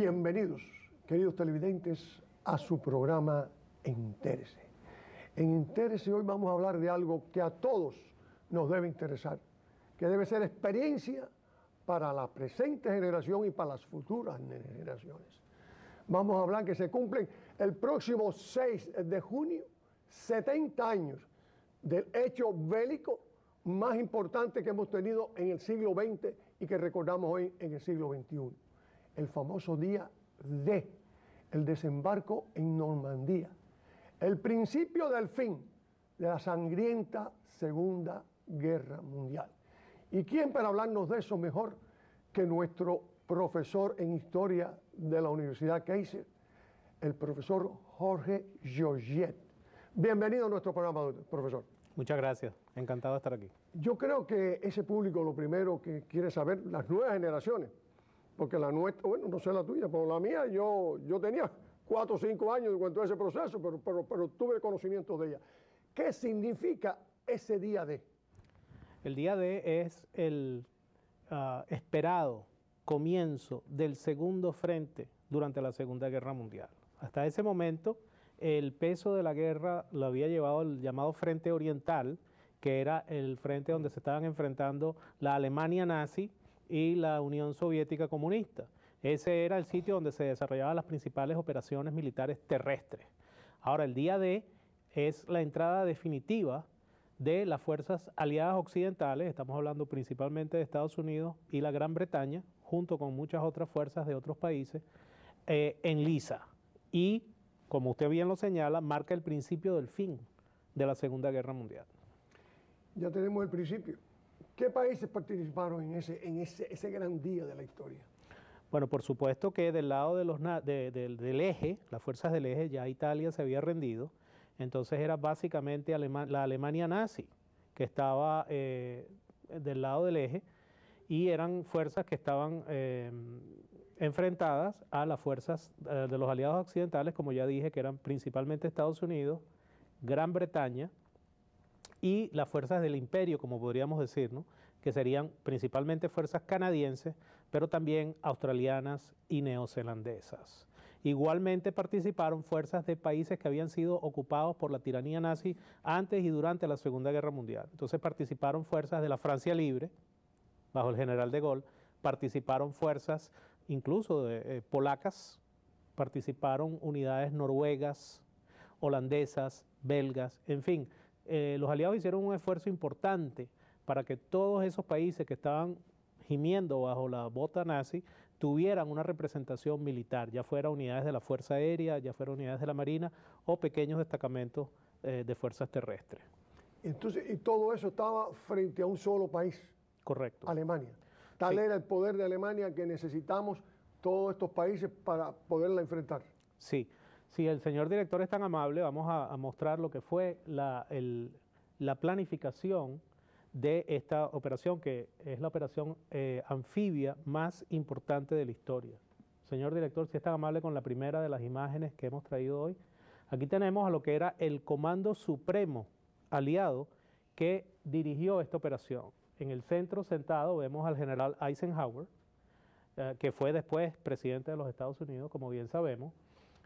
Bienvenidos, queridos televidentes, a su programa Entérese. En Entérese hoy vamos a hablar de algo que a todos nos debe interesar, que debe ser experiencia para la presente generación y para las futuras generaciones. Vamos a hablar que se cumplen el próximo 6 de junio 70 años del hecho bélico más importante que hemos tenido en el siglo XX y que recordamos hoy en el siglo XXI el famoso día de el desembarco en Normandía, el principio del fin de la sangrienta Segunda Guerra Mundial. ¿Y quién para hablarnos de eso mejor que nuestro profesor en historia de la Universidad Kaiser, el profesor Jorge Jorget? Bienvenido a nuestro programa, profesor. Muchas gracias, encantado de estar aquí. Yo creo que ese público lo primero que quiere saber, las nuevas generaciones, porque la nuestra, bueno, no sé la tuya, pero la mía, yo, yo tenía cuatro o cinco años cuando ese proceso, pero, pero, tuve conocimiento de ella. ¿Qué significa ese día D? El día D es el ah, esperado comienzo del segundo frente durante la Segunda Guerra Mundial. Hasta ese momento, el peso de la guerra lo había llevado el llamado Frente Oriental, que era el frente donde se estaban enfrentando la Alemania nazi y la Unión Soviética Comunista. Ese era el sitio donde se desarrollaban las principales operaciones militares terrestres. Ahora, el día D es la entrada definitiva de las fuerzas aliadas occidentales, estamos hablando principalmente de Estados Unidos y la Gran Bretaña, junto con muchas otras fuerzas de otros países, eh, en Lisa. Y, como usted bien lo señala, marca el principio del fin de la Segunda Guerra Mundial. Ya tenemos el principio. ¿Qué países participaron en ese, en ese, gran día de la historia? Bueno, por supuesto que del lado de los del eje, las fuerzas del eje, ya Italia se había rendido, entonces era básicamente la Alemania nazi que estaba eh, del lado del eje y eran fuerzas que estaban eh, enfrentadas a las fuerzas eh, de los aliados occidentales, como ya dije, que eran principalmente Estados Unidos, Gran Bretaña, y las fuerzas del imperio, como podríamos decir, que serían principalmente fuerzas canadienses, pero también australianas y neozelandesas. Igualmente participaron fuerzas de países que habían sido ocupados por la tiranía nazi antes y durante la Segunda Guerra Mundial. Entonces participaron fuerzas de la Francia Libre, bajo el general de Gaulle, participaron fuerzas incluso eh, polacas, participaron unidades noruegas, holandesas, belgas, en fin, eh, los aliados hicieron un esfuerzo importante para que todos esos países que estaban gimiendo bajo la bota nazi tuvieran una representación militar, ya fuera unidades de la Fuerza Aérea, ya fuera unidades de la Marina o pequeños destacamentos eh, de fuerzas terrestres. Entonces, y todo eso estaba frente a un solo país. Correcto. Alemania. Tal era el poder de Alemania que necesitamos todos estos países para poderla enfrentar. Sí, si el señor director es tan amable, vamos a, mostrar lo que fue la, planificación de esta operación, que es la operación eh, anfibia más importante de la historia. Señor director, si es tan amable con la primera de las imágenes que hemos traído hoy. Aquí tenemos a lo que era el Comando Supremo aliado que dirigió esta operación. En el centro sentado vemos al general Eisenhower, eh, que fue después presidente de los Estados Unidos, como bien sabemos.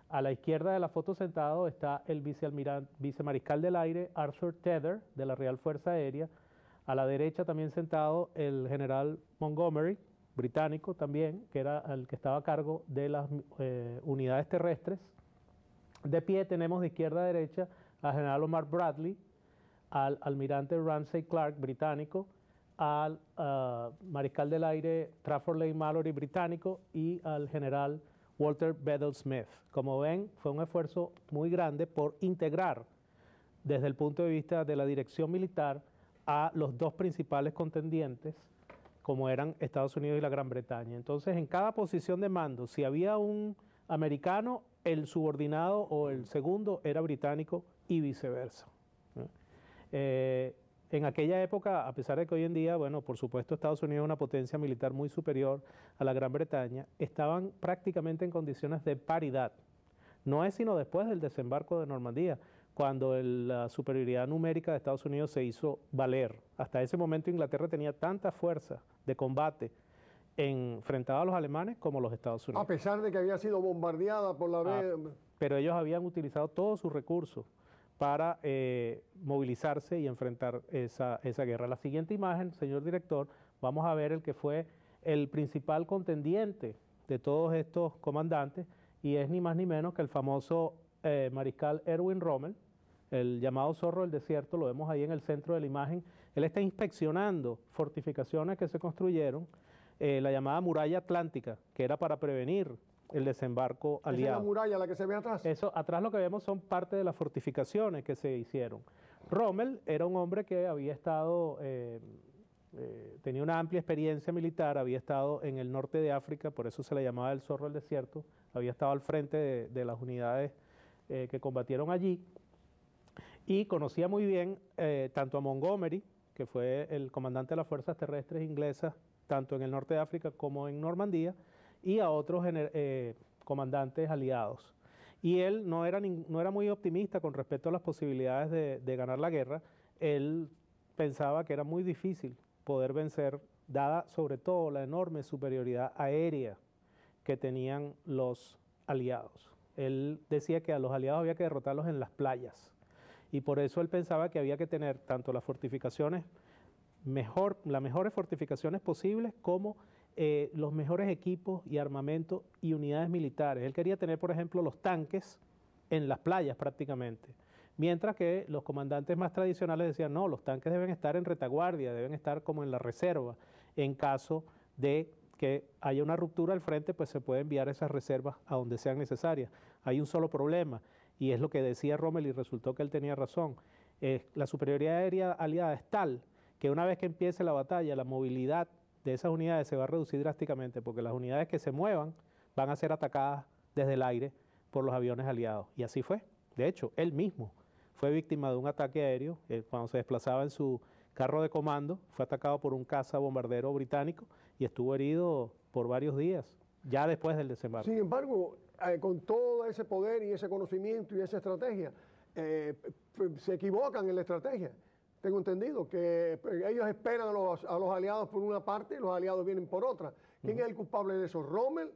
A la izquierda de la foto sentado está el vicemariscal del aire Arthur Tether de la Real Fuerza Aérea. A la derecha también sentado el general Montgomery, británico también, que era el que estaba a cargo de las eh, unidades terrestres. De pie tenemos de izquierda a derecha al general Omar Bradley, al almirante Ramsay Clark, británico, al ah, mariscal del aire Trafford Leigh Mallory, británico, y al general Walter Bedell Smith. Como ven, fue un esfuerzo muy grande por integrar desde el punto de vista de la dirección militar a los dos principales contendientes, como eran Estados Unidos y la Gran Bretaña. Entonces, en cada posición de mando, si había un americano, el subordinado o el segundo era británico y viceversa. Eh, en aquella época, a pesar de que hoy en día, bueno, por supuesto Estados Unidos es una potencia militar muy superior a la Gran Bretaña, estaban prácticamente en condiciones de paridad. No es sino después del desembarco de Normandía, cuando la superioridad numérica de Estados Unidos se hizo valer. Hasta ese momento Inglaterra tenía tanta fuerza de combate enfrentada a los alemanes como los Estados Unidos. A pesar de que había sido bombardeada por la... Ah, pero ellos habían utilizado todos sus recursos para eh, movilizarse y enfrentar esa, esa guerra. La siguiente imagen, señor director, vamos a ver el que fue el principal contendiente de todos estos comandantes y es ni más ni menos que el famoso eh, mariscal Erwin Rommel, el llamado zorro del desierto, lo vemos ahí en el centro de la imagen. Él está inspeccionando fortificaciones que se construyeron, eh, la llamada muralla atlántica, que era para prevenir el desembarco aliado. es la muralla la que se ve atrás? Eso, atrás lo que vemos son parte de las fortificaciones que se hicieron. Rommel era un hombre que había estado, eh, eh, tenía una amplia experiencia militar, había estado en el norte de África, por eso se le llamaba el zorro del desierto, había estado al frente de, las unidades eh, que combatieron allí y conocía muy bien tanto a Montgomery, que fue el comandante de las fuerzas terrestres inglesas, tanto en el norte de África como en Normandía, y a otros eh, comandantes aliados. Y él no era, no era muy optimista con respecto a las posibilidades de, ganar la guerra. Él pensaba que era muy difícil poder vencer, dada sobre todo la enorme superioridad aérea que tenían los aliados. Él decía que a los aliados había que derrotarlos en las playas y por eso él pensaba que había que tener tanto las fortificaciones mejor, las mejores fortificaciones posibles como eh, los mejores equipos y armamento y unidades militares. Él quería tener, por ejemplo, los tanques en las playas prácticamente. Mientras que los comandantes más tradicionales decían, no, los tanques deben estar en retaguardia, deben estar como en la reserva. En caso de que haya una ruptura al frente, pues se puede enviar esas reservas a donde sean necesarias. Hay un solo problema, y es lo que decía Rommel y resultó que él tenía razón. Eh, la superioridad aérea aliada es tal que una vez que empiece la batalla, la movilidad de esas unidades se va a reducir drásticamente porque las unidades que se muevan van a ser atacadas desde el aire por los aviones aliados. Y así fue. De hecho, él mismo fue víctima de un ataque aéreo eh, cuando se desplazaba en su carro de comando, fue atacado por un caza bombardero británico y estuvo herido por varios días, ya después del desembarco. Sin embargo, eh, con todo ese poder y ese conocimiento y esa estrategia, eh, se equivocan en la estrategia tengo entendido, que eh, ellos esperan a los, aliados por una parte y los aliados vienen por otra. ¿Quién es el culpable de eso, Rommel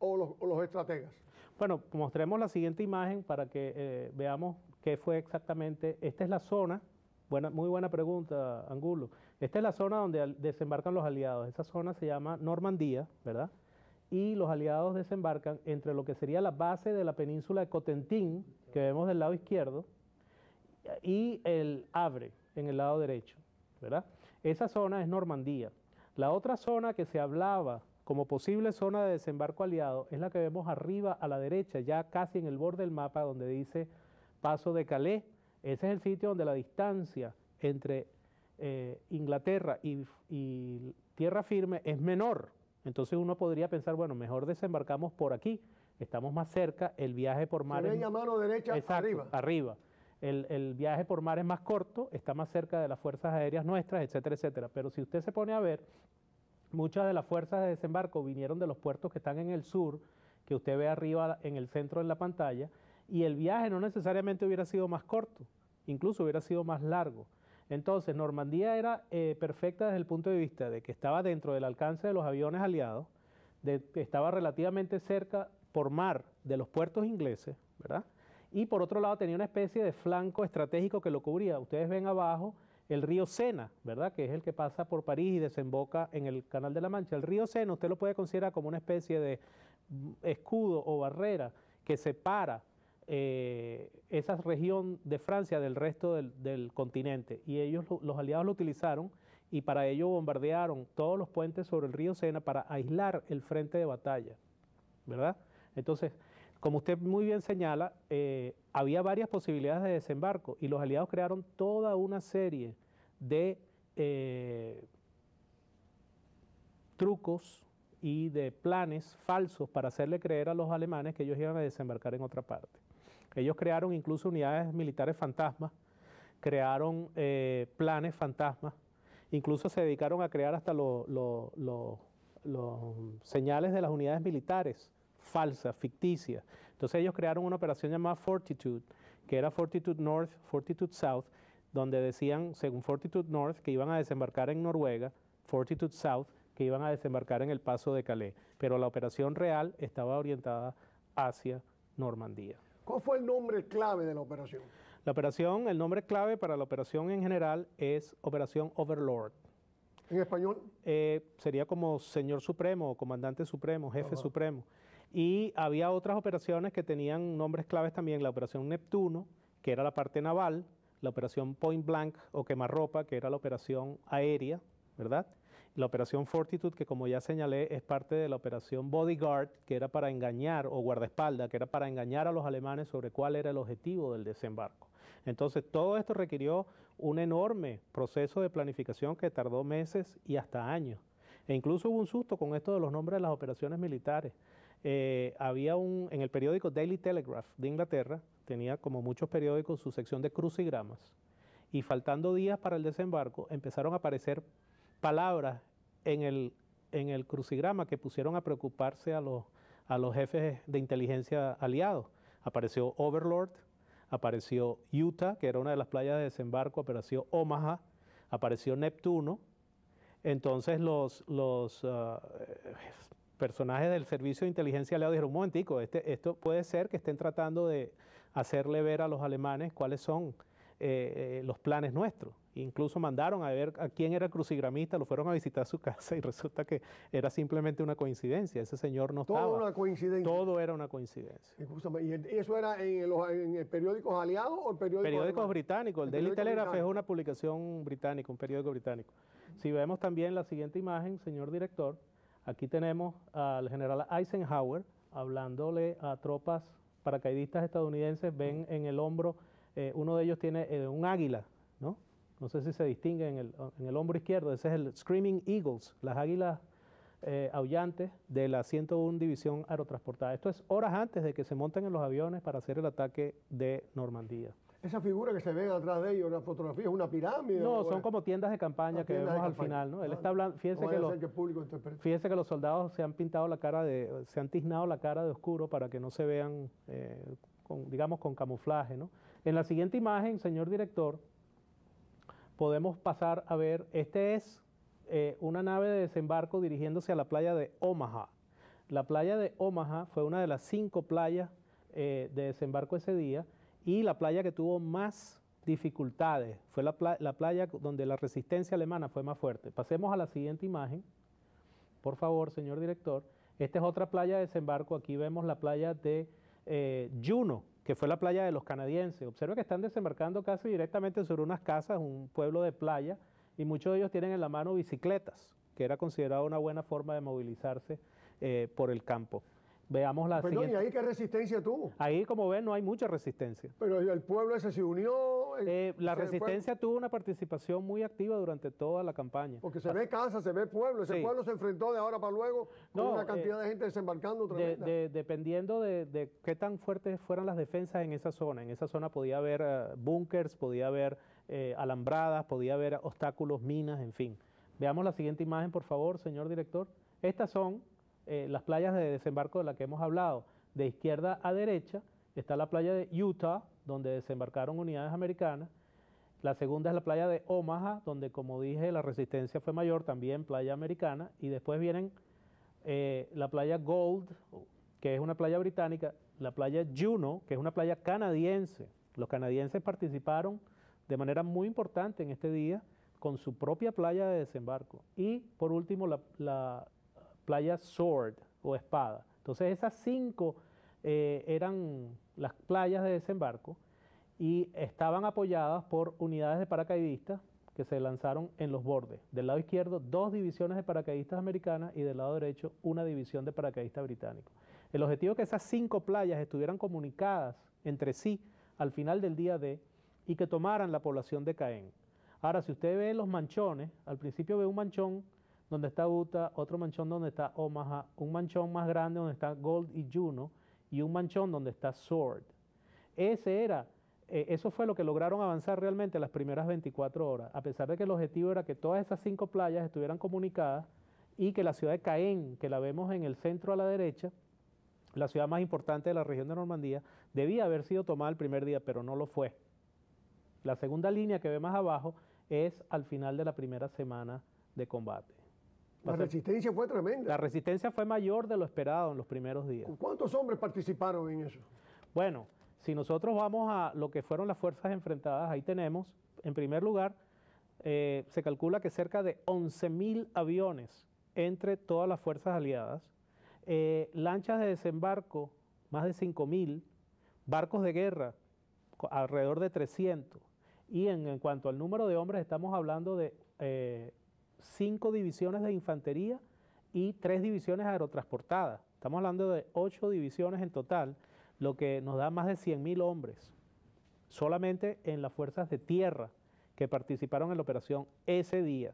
o los, estrategas? Bueno, mostremos la siguiente imagen para que eh, veamos qué fue exactamente. Esta es la zona, buena, muy buena pregunta, Angulo. Esta es la zona donde desembarcan los aliados. Esa zona se llama Normandía, ¿verdad? y los aliados desembarcan entre lo que sería la base de la península de Cotentín, que vemos del lado izquierdo, y el Abre, en el lado derecho, ¿verdad? Esa zona es Normandía. La otra zona que se hablaba como posible zona de desembarco aliado es la que vemos arriba a la derecha, ya casi en el borde del mapa donde dice Paso de Calais. Ese es el sitio donde la distancia entre eh, Inglaterra y, tierra firme es menor. Entonces uno podría pensar, bueno, mejor desembarcamos por aquí, estamos más cerca, el viaje por mar. es... mano derecha arriba. Arriba el, viaje por mar es más corto, está más cerca de las fuerzas aéreas nuestras, etcétera, etcétera. Pero si usted se pone a ver, muchas de las fuerzas de desembarco vinieron de los puertos que están en el sur, que usted ve arriba en el centro de la pantalla, y el viaje no necesariamente hubiera sido más corto, incluso hubiera sido más largo. Entonces, Normandía era eh, perfecta desde el punto de vista de que estaba dentro del alcance de los aviones aliados, de, estaba relativamente cerca por mar de los puertos ingleses, ¿verdad? y por otro lado tenía una especie de flanco estratégico que lo cubría. Ustedes ven abajo el río Sena, ¿verdad? Que es el que pasa por París y desemboca en el Canal de la Mancha. El río Sena usted lo puede considerar como una especie de mm, escudo o barrera que separa eh, esa región de Francia del resto del, del, continente. Y ellos, los aliados, lo utilizaron y para ello bombardearon todos los puentes sobre el río Sena para aislar el frente de batalla, ¿verdad? Entonces, como usted muy bien señala, eh, había varias posibilidades de desembarco y los aliados crearon toda una serie de eh, trucos y de planes falsos para hacerle creer a los alemanes que ellos iban a desembarcar en otra parte. Ellos crearon incluso unidades militares fantasmas, crearon eh, planes fantasmas, incluso se dedicaron a crear hasta los señales de las unidades militares falsa, ficticia. Entonces ellos crearon una operación llamada Fortitude, que era Fortitude North, Fortitude South, donde decían, según Fortitude North, que iban a desembarcar en Noruega, Fortitude South, que iban a desembarcar en el Paso de Calais. Pero la operación real estaba orientada hacia Normandía. ¿Cuál fue el nombre clave de la operación? La operación, el nombre clave para la operación en general es Operación Overlord. ¿En español? Eh, sería como Señor Supremo, Comandante Supremo, Jefe Supremo. Y había otras operaciones que tenían nombres claves también, la operación Neptuno, que era la parte naval, la operación Point Blank o Quemarropa, que era la operación aérea, ¿verdad? La operación Fortitude, que como ya señalé, es parte de la operación Bodyguard, que era para engañar, o guardaespalda que era para engañar a los alemanes sobre cuál era el objetivo del desembarco. Entonces, todo esto requirió un enorme proceso de planificación que tardó meses y hasta años. E incluso hubo un susto con esto de los nombres de las operaciones militares. Eh, había un, en el periódico Daily Telegraph de Inglaterra, tenía como muchos periódicos su sección de crucigramas, y faltando días para el desembarco, empezaron a aparecer palabras en el, en el crucigrama que pusieron a preocuparse a los, a los jefes de inteligencia aliados. Apareció Overlord, apareció Utah, que era una de las playas de desembarco, apareció Omaha, apareció Neptuno. Entonces los, los ah, personajes del servicio de inteligencia aliado dijeron, un momentico, este, esto puede ser que estén tratando de hacerle ver a los alemanes cuáles son eh, eh, los planes nuestros. Incluso mandaron a ver a quién era el crucigramista, lo fueron a visitar a su casa y resulta que era simplemente una coincidencia. Ese señor no Todo estaba. Todo una coincidencia. Todo era una coincidencia. ¿y eso era en, los, periódicos aliados o periódicos Periódicos británicos. El, Daily Telegraph es una publicación británica, un periódico británico. Si vemos también la siguiente imagen, señor director, Aquí tenemos al general Eisenhower hablándole a tropas paracaidistas estadounidenses, ven en el hombro, eh, uno de ellos tiene eh, un águila, ¿no? No sé si se distingue en el, en el, hombro izquierdo, ese es el Screaming Eagles, las águilas eh, aullantes de la 101 División Aerotransportada. Esto es horas antes de que se monten en los aviones para hacer el ataque de Normandía esa figura que se ve atrás de ellos, la fotografía es una pirámide. No, son como tiendas de campaña que vemos al final, ¿no? Él está hablando, fíjense que, los, que los soldados se han pintado la cara de, se han tiznado la cara de oscuro para que no se vean, eh, digamos, con camuflaje, ¿no? En la siguiente imagen, señor director, podemos pasar a ver, este es eh, una nave de desembarco dirigiéndose a la playa de Omaha. La playa de Omaha fue una de las cinco playas eh, de desembarco ese día y la playa que tuvo más dificultades fue la, playa donde la resistencia alemana fue más fuerte. Pasemos a la siguiente imagen, por favor, señor director. Esta es otra playa de desembarco. Aquí vemos la playa de eh, Juno, que fue la playa de los canadienses. Observe que están desembarcando casi directamente sobre unas casas, un pueblo de playa, y muchos de ellos tienen en la mano bicicletas, que era considerada una buena forma de movilizarse eh, por el campo. Veamos la siguiente. ¿y ahí qué resistencia tuvo? Ahí, como ven, no hay mucha resistencia. Pero el pueblo ese se unió. Eh, la resistencia tuvo una participación muy activa durante toda la campaña. Porque se ve casa, se ve pueblo. Ese pueblo se enfrentó de ahora para luego con una eh, cantidad de gente desembarcando. dependiendo de, qué tan fuertes fueran las defensas en esa zona. En esa zona podía haber eh, bunkers, podía haber alambradas, podía haber obstáculos, minas, en fin. Veamos la siguiente imagen, por favor, señor director. Estas son eh, las playas de desembarco de las que hemos hablado, de izquierda a derecha, está la playa de Utah, donde desembarcaron unidades americanas. La segunda es la playa de Omaha, donde como dije la resistencia fue mayor, también playa americana. Y después vienen eh, la playa Gold, que es una playa británica, la playa Juno, que es una playa canadiense. Los canadienses participaron de manera muy importante en este día con su propia playa de desembarco. Y por último, la playa sword o espada. Entonces esas cinco eh, eran las playas de desembarco y estaban apoyadas por unidades de paracaidistas que se lanzaron en los bordes. Del lado izquierdo, dos divisiones de paracaidistas americanas y del lado derecho, una división de paracaidistas británicos. El objetivo es que esas cinco playas estuvieran comunicadas entre sí al final del día D y que tomaran la población de Caen. Ahora, si usted ve los manchones, al principio ve un manchón donde está Utah, otro manchón donde está Omaha, un manchón más grande donde está Gold y Juno y un manchón donde está Sword. Ese era, eh, eso fue lo que lograron avanzar realmente las primeras 24 horas, a pesar de que el objetivo era que todas esas cinco playas estuvieran comunicadas y que la ciudad de Caen, que la vemos en el centro a la derecha, la ciudad más importante de la región de Normandía, debía haber sido tomada el primer día, pero no lo fue. La segunda línea que ve más abajo es al final de la primera semana de combate. La resistencia fue tremenda. La resistencia fue mayor de lo esperado en los primeros días. ¿Cuántos hombres participaron en eso? Bueno, si nosotros vamos a lo que fueron las fuerzas enfrentadas, ahí tenemos, en primer lugar, eh, se calcula que cerca de 11.000 aviones entre todas las fuerzas aliadas, eh, lanchas de desembarco, más de 5.000, barcos de guerra, alrededor de 300. Y en, cuanto al número de hombres, estamos hablando de eh, cinco divisiones de infantería y tres divisiones aerotransportadas. Estamos hablando de ocho divisiones en total, lo que nos da más de 100.000 hombres, solamente en las fuerzas de tierra que participaron en la operación ese día.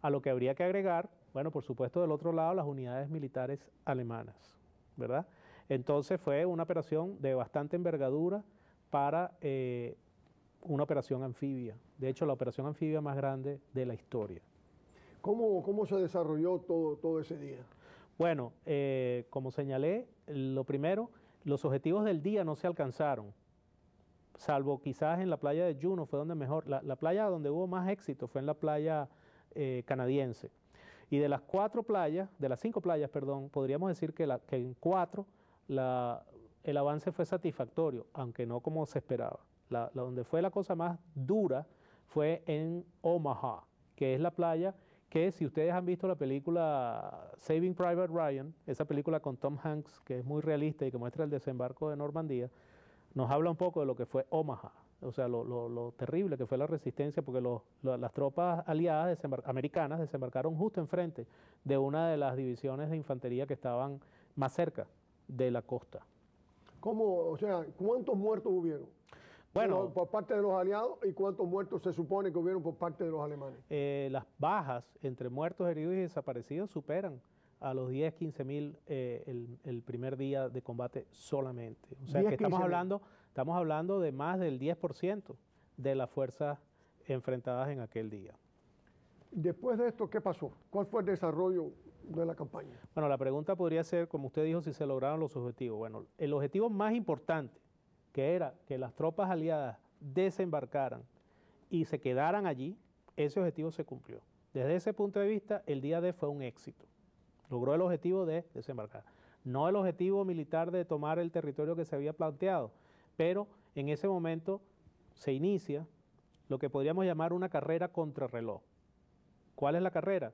A lo que habría que agregar, bueno, por supuesto, del otro lado, las unidades militares alemanas, ¿verdad? Entonces fue una operación de bastante envergadura para eh, una operación anfibia, de hecho la operación anfibia más grande de la historia. ¿Cómo, se desarrolló todo, ese día? Bueno, eh, como señalé, lo primero, los objetivos del día no se alcanzaron, salvo quizás en la playa de Juno, fue donde mejor, la, playa donde hubo más éxito fue en la playa eh, canadiense. Y de las cuatro playas, de las cinco playas, perdón, podríamos decir que, en cuatro el avance fue satisfactorio, aunque no como se esperaba. la, donde fue la cosa más dura fue en Omaha, que es la playa que si ustedes han visto la película Saving Private Ryan, esa película con Tom Hanks, que es muy realista y que muestra el desembarco de Normandía, nos habla un poco de lo que fue Omaha, o sea, lo, terrible que fue la resistencia, porque las tropas aliadas americanas desembarcaron justo enfrente de una de las divisiones de infantería que estaban más cerca de la costa. ¿Cómo, o sea, cuántos muertos hubieron? bueno, por parte de los aliados y cuántos muertos se supone que hubieron por parte de los alemanes. Eh, las bajas entre muertos, heridos y desaparecidos superan a los 10, 15 mil eh, el, primer día de combate solamente. O sea que estamos hablando, estamos hablando de más del 10% de las fuerzas enfrentadas en aquel día. Después de esto, ¿qué pasó? ¿Cuál fue el desarrollo de la campaña? Bueno, la pregunta podría ser, como usted dijo, si se lograron los objetivos. Bueno, el objetivo más importante que era que las tropas aliadas desembarcaran y se quedaran allí, ese objetivo se cumplió. Desde ese punto de vista, el día D fue un éxito. Logró el objetivo de desembarcar. No el objetivo militar de tomar el territorio que se había planteado, pero en ese momento se inicia lo que podríamos llamar una carrera contrarreloj. ¿Cuál es la carrera?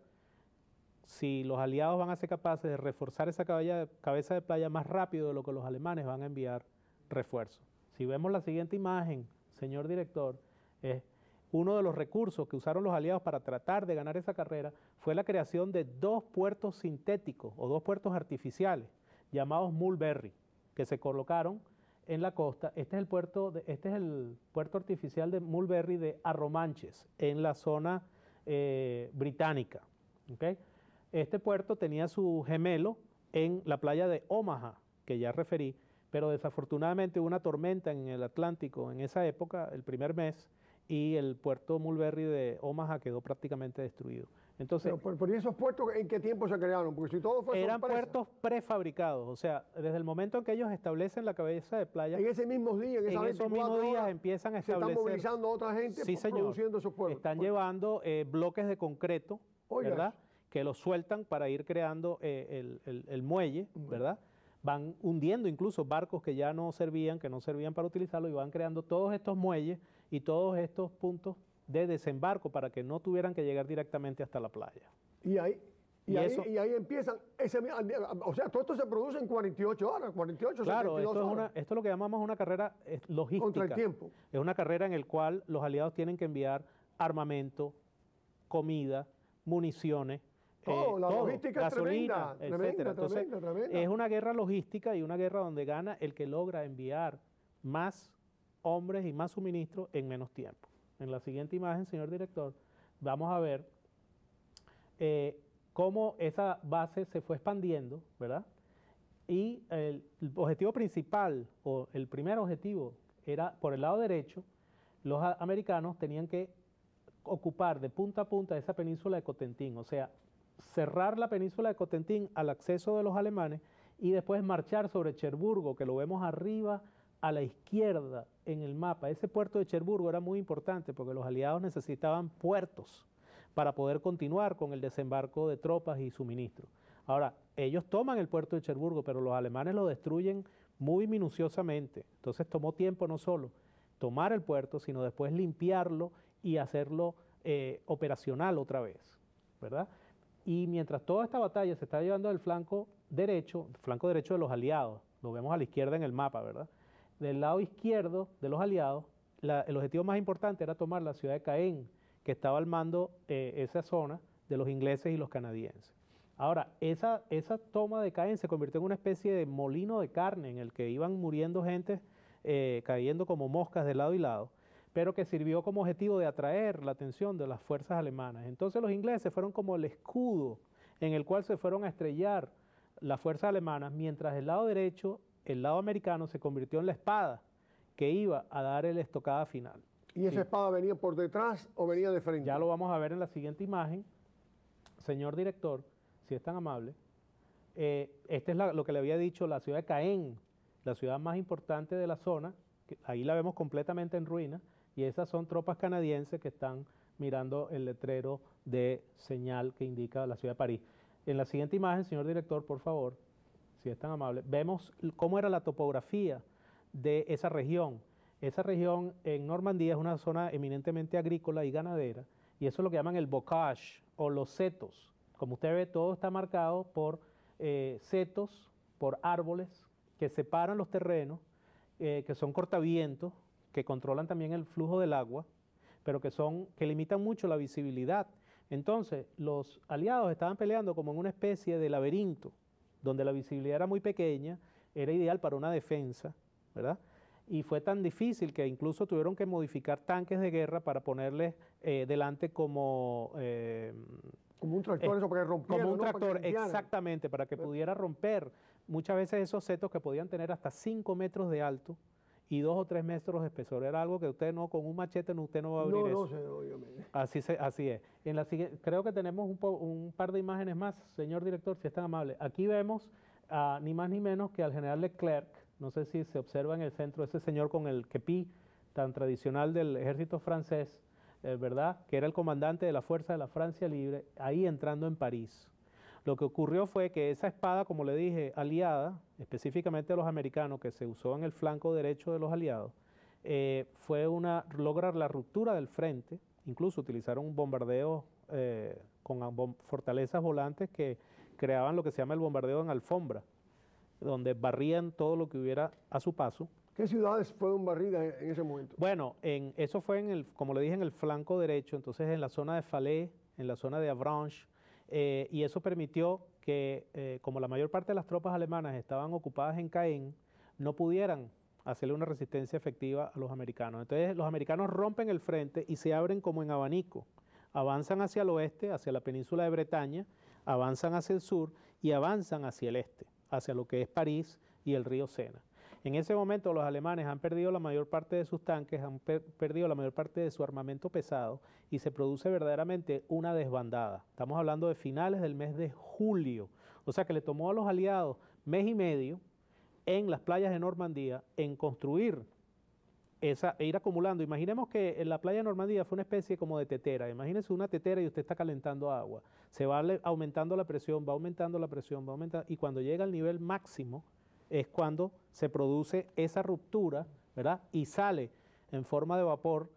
Si los aliados van a ser capaces de reforzar esa cabeza de playa más rápido de lo que los alemanes van a enviar refuerzo. Si vemos la siguiente imagen, señor director, uno de los recursos que usaron los aliados para tratar de ganar esa carrera fue la creación de dos puertos sintéticos o dos puertos artificiales llamados Mulberry, que se colocaron en la costa. Este es el puerto, este es el puerto artificial de Mulberry de Arromanches, en la zona eh, británica. Este puerto tenía su gemelo en la playa de Omaha, que ya referí, pero desafortunadamente hubo una tormenta en el Atlántico en esa época, el primer mes, y el puerto Mulberry de Omaha quedó prácticamente destruido. Entonces, pero, por, esos puertos en qué tiempo se crearon? Porque si todo fue eran puertos prefabricados, o sea, desde el momento en que ellos establecen la cabeza de playa. En ese mismo día, en, esos mismos días empiezan a establecer. están movilizando a otra gente esos puertos. Están llevando eh, bloques de concreto, ¿verdad? Que los sueltan para ir creando eh, el, muelle, ¿verdad? van hundiendo incluso barcos que ya no servían, que no servían para utilizarlo, y van creando todos estos muelles y todos estos puntos de desembarco para que no tuvieran que llegar directamente hasta la playa. Y ahí, y, ahí, y ahí, empiezan, o sea, todo esto se produce en 48 horas, 48, claro, horas. esto es lo que llamamos una carrera eh, logística. Contra el tiempo. Es una carrera en la cual los aliados tienen que enviar armamento, comida, municiones, Oh, todo, la logística es tremenda, Es una guerra logística y una guerra donde gana el que logra enviar más hombres y más suministros en menos tiempo. En la siguiente imagen, señor director, vamos a ver eh, cómo esa base se fue expandiendo, ¿verdad? Y el, el, objetivo principal, o el primer objetivo, era por el lado derecho, los americanos tenían que ocupar de punta a punta esa península de Cotentín, o sea, cerrar la península de Cotentín al acceso de los alemanes y después marchar sobre Cherburgo, que lo vemos arriba a la izquierda en el mapa. Ese puerto de Cherburgo era muy importante porque los aliados necesitaban puertos para poder continuar con el desembarco de tropas y suministros. Ahora, ellos toman el puerto de Cherburgo, pero los alemanes lo destruyen muy minuciosamente. Entonces tomó tiempo no solo tomar el puerto, sino después limpiarlo y hacerlo eh, operacional otra vez, ¿verdad? Y mientras toda esta batalla se está llevando del flanco derecho, flanco derecho de los aliados, lo vemos a la izquierda en el mapa, ¿verdad? Del lado izquierdo de los aliados, el objetivo más importante era tomar la ciudad de Caen, que estaba al mando eh, esa zona de los ingleses y los canadienses. Ahora, esa, toma de Caen se convirtió en una especie de molino de carne en el que iban muriendo gente eh, cayendo como moscas de lado y lado pero que sirvió como objetivo de atraer la atención de las fuerzas alemanas. Entonces los ingleses fueron como el escudo en el cual se fueron a estrellar las fuerzas alemanas, mientras el lado derecho, el lado americano, se convirtió en la espada que iba a dar el estocada final. ¿Y esa espada venía por detrás o venía de frente? Ya lo vamos a ver en la siguiente imagen. Señor director, si es tan amable, eh, este es lo que le había dicho, la ciudad de Caen, la ciudad más importante de la zona, ahí la vemos completamente en ruina, y esas son tropas canadienses que están mirando el letrero de señal que indica la ciudad de París. En la siguiente imagen, señor director, por favor, si es tan amable, vemos cómo era la topografía de esa región. Esa región en Normandía es una zona eminentemente agrícola y ganadera, y eso es lo que llaman el bocage o los setos. Como usted ve, todo está marcado por eh, setos, por árboles que separan los terrenos, eh, que son cortavientos, que controlan también el flujo del agua, pero que son que limitan mucho la visibilidad. Entonces, los aliados estaban peleando como en una especie de laberinto, donde la visibilidad era muy pequeña, era ideal para una defensa, ¿verdad? Y fue tan difícil que incluso tuvieron que modificar tanques de guerra para ponerles eh, delante como... Eh, como un tractor, eh, eso para un tractor, exactamente, para que pudiera romper muchas veces esos setos que podían tener hasta 5 metros de alto y dos o tres metros de espesor. Era algo que usted no, con un machete no, usted no va a abrir no, no, eso. así, se, así es. En la, creo que tenemos un, par de imágenes más, señor director, si es tan amable. Aquí vemos ni más ni menos que al general Leclerc, no sé si se observa en el centro, ese señor con el kepi tan tradicional del ejército francés, eh, ¿verdad? Que era el comandante de la Fuerza de la Francia Libre, ahí entrando en París. Lo que ocurrió fue que esa espada, como le dije, aliada, específicamente a los americanos, que se usó en el flanco derecho de los aliados, eh, fue una lograr la ruptura del frente, incluso utilizaron bombardeos bombardeo eh, con fortalezas volantes que creaban lo que se llama el bombardeo en alfombra, donde barrían todo lo que hubiera a su paso. ¿Qué ciudades fueron barridas en ese momento? Bueno, en, eso fue en el, como le dije, en el flanco derecho, entonces en la zona de Falais, en la zona de Avranches, eh, y eso permitió que, eh, como la mayor parte de las tropas alemanas estaban ocupadas en Caen, no pudieran hacerle una resistencia efectiva a los americanos. Entonces los americanos rompen el frente y se abren como en abanico. Avanzan hacia el oeste, hacia la península de Bretaña, avanzan hacia el sur y avanzan hacia el este, hacia lo que es París y el río Sena. En ese momento los alemanes han perdido la mayor parte de sus tanques, han perdido la mayor parte de su armamento pesado y se produce verdaderamente una desbandada. Estamos hablando de finales del mes de julio, o sea que le tomó a los aliados mes y medio en las playas de Normandía en construir esa, e ir acumulando. Imaginemos que en la playa de Normandía fue una especie como de tetera. Imagínese una tetera y usted está calentando agua. Se va aumentando la presión, va aumentando la presión, va aumentando. Y cuando llega al nivel máximo, es cuando se produce esa ruptura, ¿verdad? Y sale en forma de vapor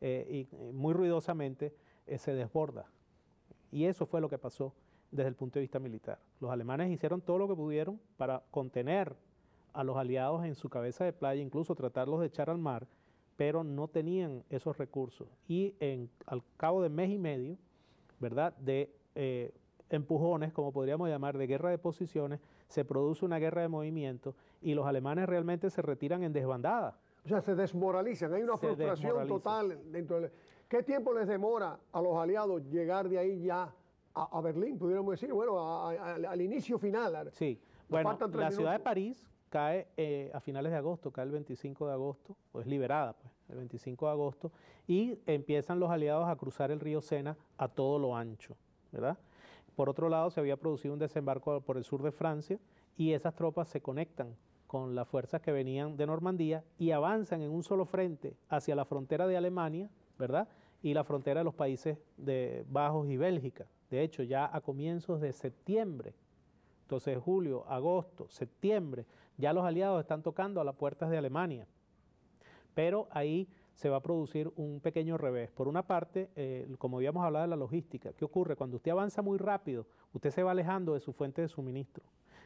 eh, y eh, muy ruidosamente eh, se desborda. Y eso fue lo que pasó desde el punto de vista militar. Los alemanes hicieron todo lo que pudieron para contener a los aliados en su cabeza de playa, incluso tratarlos de echar al mar, pero no tenían esos recursos. Y al cabo de mes y medio, ¿verdad? De empujones, como podríamos llamar, de guerra de posiciones, se produce una guerra de movimiento y los alemanes realmente se retiran en desbandada. O sea, se desmoralizan, hay una frustración total dentro ¿Qué tiempo les demora a los aliados llegar de ahí ya a, Berlín? Pudiéramos decir, bueno, al inicio final. sí, bueno, la ciudad de París cae eh, a finales de agosto, cae el 25 de agosto, o es pues liberada, pues, el 25 de agosto, y empiezan los aliados a cruzar el río Sena a todo lo ancho, ¿verdad? Por otro lado, se había producido un desembarco por el sur de Francia y esas tropas se conectan con las fuerzas que venían de Normandía y avanzan en un solo frente hacia la frontera de Alemania, ¿verdad? Y la frontera de los países de Bajos y Bélgica. De hecho, ya a comienzos de septiembre, entonces julio, agosto, septiembre, ya los aliados están tocando a las puertas de Alemania. Pero ahí se va a producir un pequeño revés. Por una parte, eh, como habíamos hablado de la logística, ¿qué ocurre? Cuando usted avanza muy rápido, usted se va alejando de su fuente de suministro.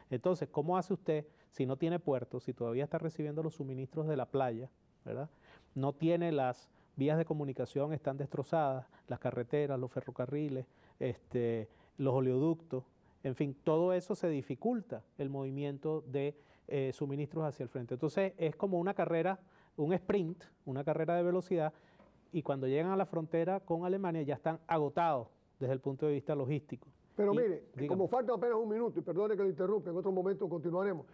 Entonces, ¿cómo hace usted si no tiene puertos, si todavía está recibiendo los suministros de la playa, ¿verdad? No tiene las vías de comunicación, están destrozadas, las carreteras, los ferrocarriles, este, los oleoductos, en fin, todo eso se dificulta el movimiento de eh, suministros hacia el frente. Entonces es como una carrera, un sprint, una carrera de velocidad, y cuando llegan a la frontera con Alemania ya están agotados desde el punto de vista logístico. Pero mire, como falta apenas un minuto, y perdone que lo interrumpa, en otro momento continuaremos,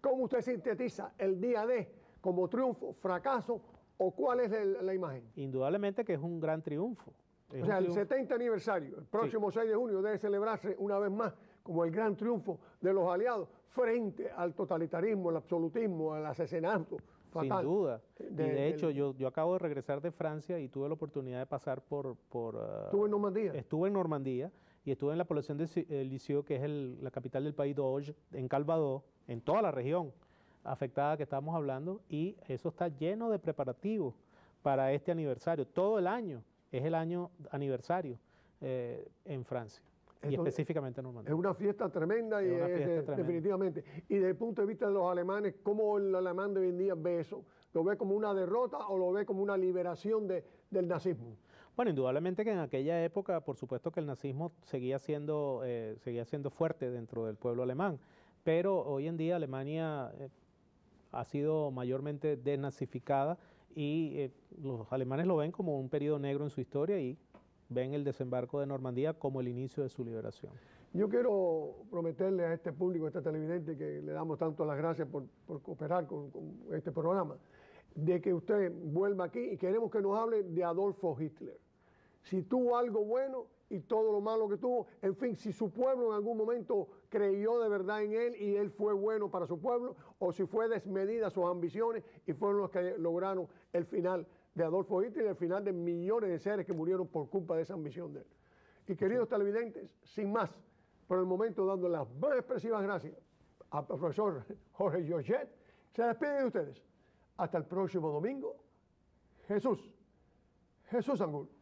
¿cómo usted sintetiza el día D como triunfo, fracaso o cuál es la imagen? Indudablemente que es un gran triunfo. o sea, el 70 aniversario, el próximo 6 de junio, debe celebrarse una vez más como el gran triunfo de los aliados frente al totalitarismo, al absolutismo, al asesinato. Sin duda. y de hecho, yo, yo acabo de regresar de Francia y tuve la oportunidad de pasar por... por ah, ¿Estuve en Normandía? Estuve en Normandía y estuve en la población de Lisieux, que es la capital del país, Doge, en Calvados, en toda la región afectada que estábamos hablando, y eso está lleno de preparativos para este aniversario. Todo el año es el año aniversario eh, en Francia específicamente Es una fiesta tremenda y definitivamente. Y desde el punto de vista de los alemanes, ¿cómo el alemán de hoy en día ve eso? ¿Lo ve como una derrota o lo ve como una liberación del nazismo? Bueno, indudablemente que en aquella época, por supuesto que el nazismo seguía siendo, eh, seguía siendo fuerte dentro del pueblo alemán, pero hoy en día Alemania eh, ha sido mayormente desnazificada y eh, los alemanes lo ven como un periodo negro en su historia y ven el desembarco de Normandía como el inicio de su liberación. Yo quiero prometerle a este público, a este televidente, que le damos tanto las gracias por, cooperar con, este programa, de que usted vuelva aquí y queremos que nos hable de Adolfo Hitler. Si tuvo algo bueno y todo lo malo que tuvo, en fin, si su pueblo en algún momento creyó de verdad en él y él fue bueno para su pueblo, o si fue desmedida sus ambiciones y fueron los que lograron el final de Adolfo Hitler y al final de millones de seres que murieron por culpa de esa ambición de él. Y queridos televidentes, sin más, por el momento dando las más expresivas gracias al profesor Jorge Georgette, se despide de ustedes. Hasta el próximo domingo. Jesús, Jesús Angul.